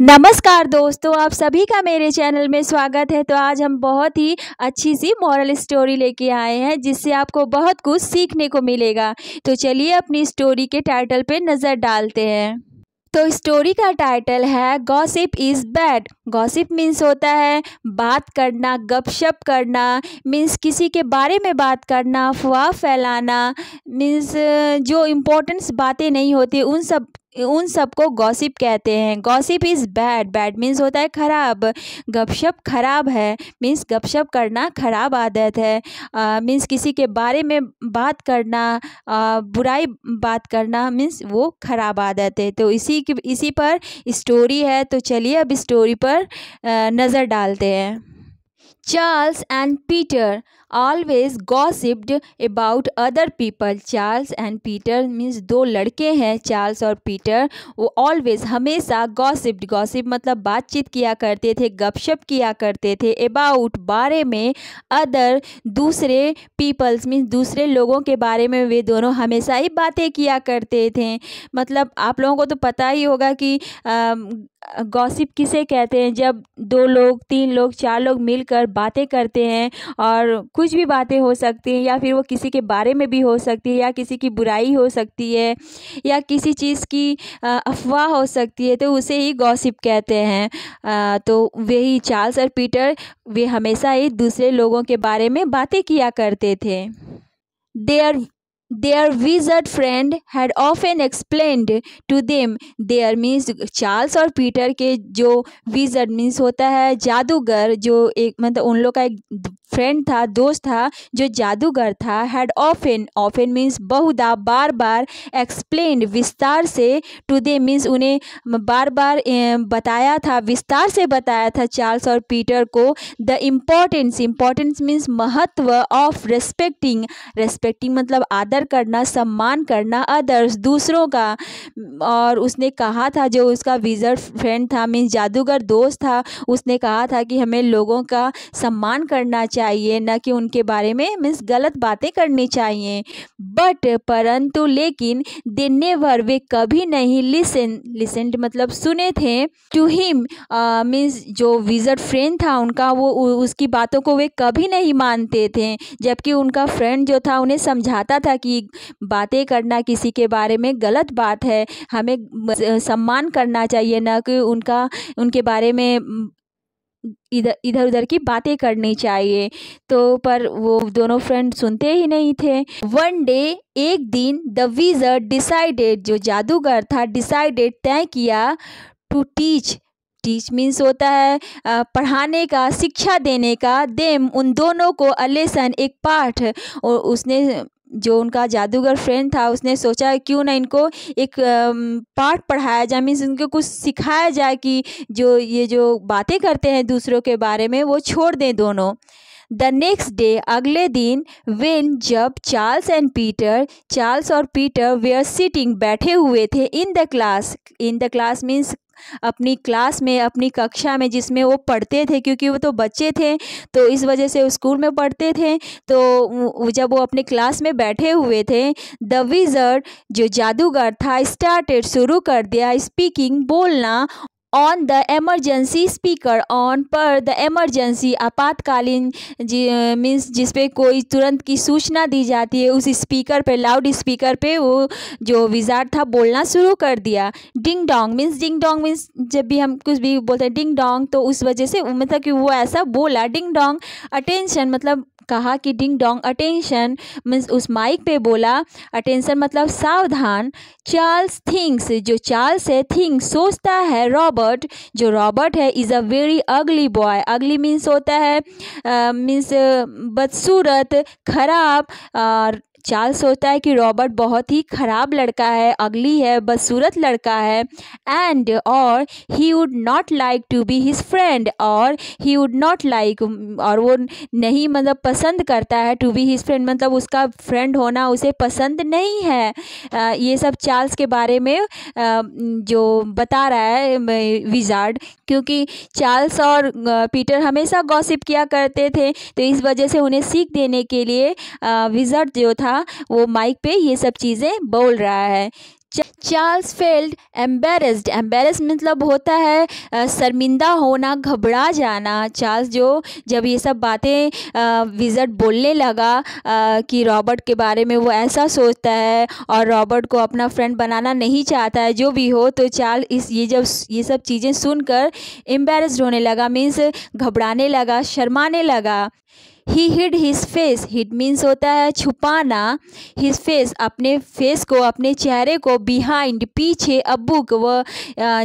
नमस्कार दोस्तों आप सभी का मेरे चैनल में स्वागत है तो आज हम बहुत ही अच्छी सी मॉरल स्टोरी लेके आए हैं जिससे आपको बहुत कुछ सीखने को मिलेगा तो चलिए अपनी स्टोरी के टाइटल पे नज़र डालते हैं तो स्टोरी का टाइटल है gossip is bad gossip means होता है बात करना गपशप करना मीन्स किसी के बारे में बात करना अफवाह फैलाना मीन्स जो इम्पोर्टेंस बातें नहीं होती उन सब उन सबको गॉसिप कहते हैं gossip is bad bad means होता है ख़राब गपशप ख़राब है मीन्स गपशप करना ख़राब आदत है मीन्स किसी के बारे में बात करना आ, बुराई बात करना मीन्स वो ख़राब आदत है तो इसी की इसी पर स्टोरी है तो चलिए अब स्टोरी पर नज़र डालते हैं Charles and Peter always gossiped about other people Charles and Peter means दो लड़के हैं चार्ल्स और पीटर वो ऑलवेज हमेशा गॉसिप्ड गॉसिप मतलब बातचीत किया करते थे गपशप किया करते थे अबाउट बारे में अदर दूसरे पीपल्स मीन्स दूसरे लोगों के बारे में वे दोनों हमेशा ही बातें किया करते थे मतलब आप लोगों को तो पता ही होगा कि आ, गॉसिप किसे कहते हैं जब दो लोग तीन लोग चार लोग मिलकर बातें करते हैं और कुछ कुछ भी बातें हो सकती हैं या फिर वो किसी के बारे में भी हो सकती है या किसी की बुराई हो सकती है या किसी चीज़ की अफवाह हो सकती है तो उसे ही गॉसिप कहते हैं तो वही चार्ल्स और पीटर वे हमेशा ही दूसरे लोगों के बारे में बातें किया करते थे there their wizard friend had often explained to them their means Charles और पीटर के जो विजर्ड मीन्स होता है जादूगर जो एक मतलब उन लोग का एक फ्रेंड था दोस्त था जो जादूगर था हैड ऑफेन ऑफेन मीन्स बहुधा बार बार एक्सप्लेन विस्तार से टू दे मीन्स उन्हें बार बार बताया था विस्तार से बताया था चार्ल्स और पीटर को द इम्पोर्टेंस इम्पोर्टेंस मीन्स महत्व ऑफ रेस्पेक्टिंग रेस्पेक्टिंग मतलब आदर करना सम्मान करना अदर्स दूसरों का और उसने कहा था जो उसका विजर फ्रेंड था मीन्स जादूगर दोस्त था उसने कहा था कि हमें लोगों का सम्मान करना चाहिए न कि उनके बारे में मीन्स गलत बातें करनी चाहिए बट परंतु लेकिन दिन भर वे कभी नहीं लिसन लिसन मतलब सुने थे टू हिम मीन्स जो विजट फ्रेंड था उनका वो उसकी बातों को वे कभी नहीं मानते थे जबकि उनका फ्रेंड जो था उन्हें समझाता था कि बातें करना किसी के बारे में गलत बात है हमें सम्मान करना चाहिए ना कि उनका उनके बारे में इधर इधर उधर की बातें करनी चाहिए तो पर वो दोनों फ्रेंड सुनते ही नहीं थे वन डे एक दिन द विजर डिसाइडेड जो जादूगर था डिसाइडेड तय किया टू टीच टीच मीन्स होता है पढ़ाने का शिक्षा देने का देम उन दोनों को अलेसन एक पाठ और उसने जो उनका जादूगर फ्रेंड था उसने सोचा क्यों ना इनको एक पाठ पढ़ाया जाए मीन्स इनको कुछ सिखाया जाए कि जो ये जो बातें करते हैं दूसरों के बारे में वो छोड़ दें दोनों द नेक्स्ट डे अगले दिन वेन जब चार्ल्स एंड पीटर चार्ल्स और पीटर वे आर सिटिंग बैठे हुए थे in the class in the class means अपनी क्लास में अपनी कक्षा में जिसमें वो पढ़ते थे क्योंकि वो तो बच्चे थे तो इस वजह से स्कूल में पढ़ते थे तो जब वो अपने क्लास में बैठे हुए थे द विजर्ड जो जादूगर था स्टार्टेड शुरू कर दिया स्पीकिंग बोलना on the emergency speaker on पर द एमरजेंसी आपातकालीन जी मीन्स जिसपे कोई तुरंत की सूचना दी जाती है उस स्पीकर पे लाउड स्पीकर पे वो जो विजार था बोलना शुरू कर दिया ding dong means ding dong means जब भी हम कुछ भी बोलते हैं डिंग डोंग तो उस वजह से मतलब कि वो ऐसा बोला डिंग डोंग अटेंशन मतलब कहा कि डिंग डोंग अटेंशन मीन्स उस माइक पे बोला अटेंशन मतलब सावधान चार्ल्स थिंग्स जो चार्ल्स है थिंग्स सोचता है रॉबर्ट जो रॉबर्ट है is a very ugly boy ugly means होता है मीन्स बदसूरत खराब चार्ल्स सोचता है कि रॉबर्ट बहुत ही ख़राब लड़का है अगली है बदसूरत लड़का है एंड और he would not like to be his friend और ही वुड नॉट लाइक और वो नहीं मतलब पसंद करता है टू बी हिज फ्रेंड मतलब उसका फ्रेंड होना उसे पसंद नहीं है ये सब चार्ल्स के बारे में जो बता रहा है विजार्ड क्योंकि चार्ल्स और पीटर हमेशा गॉसिप किया करते थे तो इस वजह से उन्हें सीख देने के लिए विजार्ड जो था था वो माइक पे ये सब चीज़ें बोल रहा है चार्ल्स फेल्ड एम्बेरस्ड एम्बेरस मतलब होता है शर्मिंदा होना घबरा जाना चार्ल्स जो जब ये सब बातें विजट बोलने लगा कि रॉबर्ट के बारे में वो ऐसा सोचता है और रॉबर्ट को अपना फ्रेंड बनाना नहीं चाहता है जो भी हो तो चार्ल्स इस ये जब ये सब चीज़ें सुनकर एम्बेरस्ड होने लगा मीन्स घबराने लगा शर्माने लगा he hid his face hid means होता है छुपाना हिज फेस अपने फेस को अपने चेहरे को बिहाइंड पीछे अबू व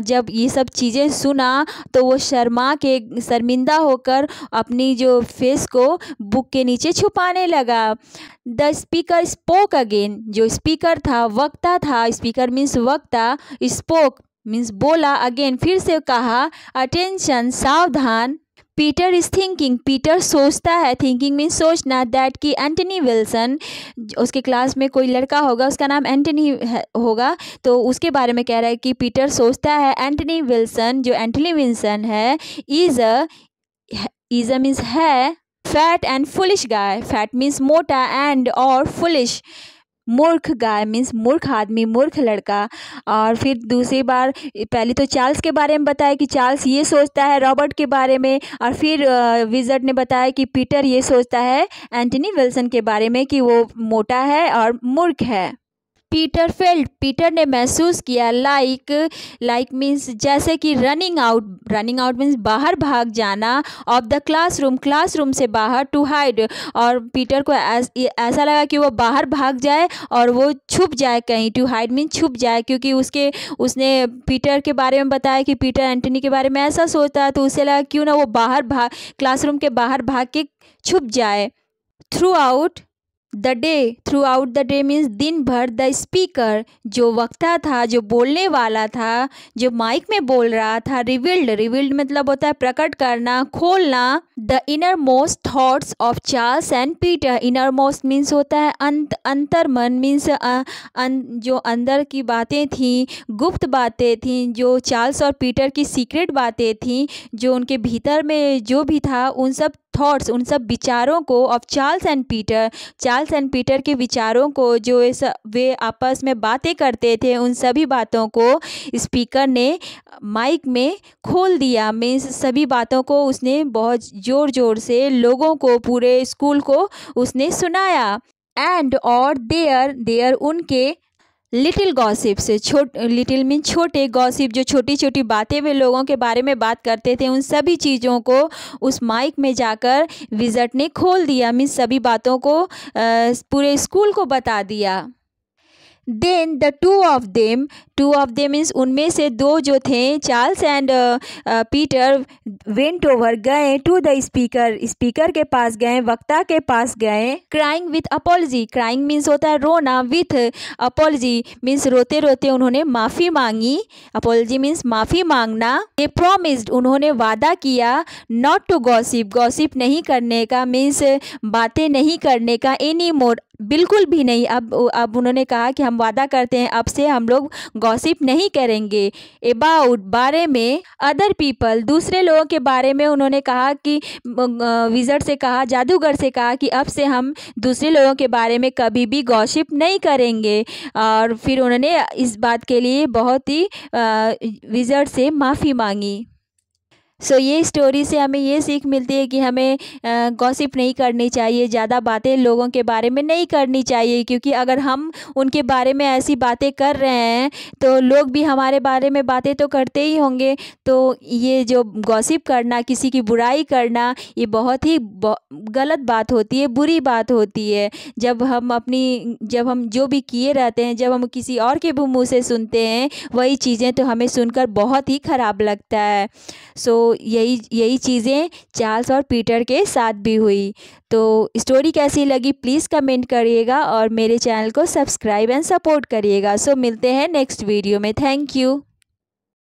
जब ये सब चीज़ें सुना तो वो शर्मा के शर्मिंदा होकर अपनी जो फेस को बुक के नीचे छुपाने लगा द स्पीकर स्पोक अगेन जो स्पीकर था वक्ता था स्पीकर मीन्स वक्ता स्पोक मीन्स बोला अगेन फिर से कहा अटेंशन सावधान पीटर इज थिंकिंग पीटर सोचता है थिंकिंग मीन सोचना दैट कि एंटनी विल्सन उसके क्लास में कोई लड़का होगा उसका नाम एंटनी होगा तो उसके बारे में कह रहा है कि पीटर सोचता है एंटनी विल्सन जो एंटनी विल्सन है is a is a means है fat and foolish guy fat means मोटा एंड और फुलिश मूर्ख गाय मीन्स मूर्ख आदमी मूर्ख लड़का और फिर दूसरी बार पहले तो चार्ल्स के बारे में बताया कि चार्ल्स ये सोचता है रॉबर्ट के बारे में और फिर विजर्ट ने बताया कि पीटर ये सोचता है एंटनी विल्सन के बारे में कि वो मोटा है और मूर्ख है पीटर फेल्ड पीटर ने महसूस किया लाइक लाइक मीन्स जैसे कि running out running out means बाहर भाग जाना ऑफ द क्लासरूम क्लासरूम से बाहर टू हाइड और पीटर को ऐसा लगा कि वो बाहर भाग जाए और वो छुप जाए कहीं टू हाइड मीन्स छुप जाए क्योंकि उसके उसने पीटर के बारे में बताया कि पीटर एंटनी के बारे में ऐसा सोचता है तो उसे लगा क्यों ना वो बाहर भाग क्लासरूम के बाहर भाग के छुप जाए throughout the day throughout the day means दिन भर द स्पीकर जो वक्ता था जो बोलने वाला था जो माइक में बोल रहा था रिविल्ड रिविल्ड मतलब होता है प्रकट करना खोलना the innermost thoughts of Charles and Peter innermost means होता है अंत अंतर मन मीन्स अं, जो अंदर की बातें थीं गुप्त बातें थीं जो चार्ल्स और पीटर की सीक्रेट बातें थीं जो उनके भीतर में जो भी था उन सब थॉट्स उन सब विचारों को of Charles and Peter Charles and Peter के विचारों को जो वे आपस में बातें करते थे उन सभी बातों को स्पीकर ने माइक में खोल दिया मीन्स सभी बातों को उसने बहुत ज़ोर ज़ोर से लोगों को पूरे स्कूल को उसने सुनाया एंड और देयर देयर उनके लिटिल गॉसिप से छोट लिटिल मीन छोटे गॉसिप जो छोटी छोटी बातें वे लोगों के बारे में बात करते थे उन सभी चीज़ों को उस माइक में जाकर विजट ने खोल दिया मीन सभी बातों को पूरे स्कूल को बता दिया then the two of them two of them means उनमें से दो जो थे Charles and Peter went over गए टू द स्पीकर स्पीकर के पास गए वक्ता के पास गए crying with apology crying means होता है रोना विथ अपोलॉजी मीन्स रोते रोते उन्होंने माफ़ी मांगी अपोलॉजी मीन्स माफ़ी मांगना ए प्रोमिस्ड उन्होंने वादा किया नॉट टू गॉसिप गॉसिप नहीं करने का मीन्स बातें नहीं करने का एनी मोर बिल्कुल भी नहीं अब अब उन्होंने कहा कि हम वादा करते हैं अब से हम लोग गॉसिप नहीं करेंगे अबाउट बारे में अदर पीपल दूसरे लोगों के बारे में उन्होंने कहा कि विजट से कहा जादूगर से कहा कि अब से हम दूसरे लोगों के बारे में कभी भी गॉसिप नहीं करेंगे और फिर उन्होंने इस बात के लिए बहुत ही विजट से माफ़ी मांगी सो so, ये स्टोरी से हमें ये सीख मिलती है कि हमें गॉसिप नहीं करनी चाहिए ज़्यादा बातें लोगों के बारे में नहीं करनी चाहिए क्योंकि अगर हम उनके बारे में ऐसी बातें कर रहे हैं तो लोग भी हमारे बारे में बातें तो करते ही होंगे तो ये जो गॉसिप करना किसी की बुराई करना ये बहुत ही गलत बात होती है बुरी बात होती है जब हम अपनी जब हम जो भी किए रहते हैं जब हम किसी और के भी मुँह से सुनते हैं वही चीज़ें तो हमें सुनकर बहुत ही ख़राब लगता है सो so, यही यही चीज़ें चार्ल्स और पीटर के साथ भी हुई तो स्टोरी कैसी लगी प्लीज़ कमेंट करिएगा और मेरे चैनल को सब्सक्राइब एंड सपोर्ट करिएगा सो मिलते हैं नेक्स्ट वीडियो में थैंक यू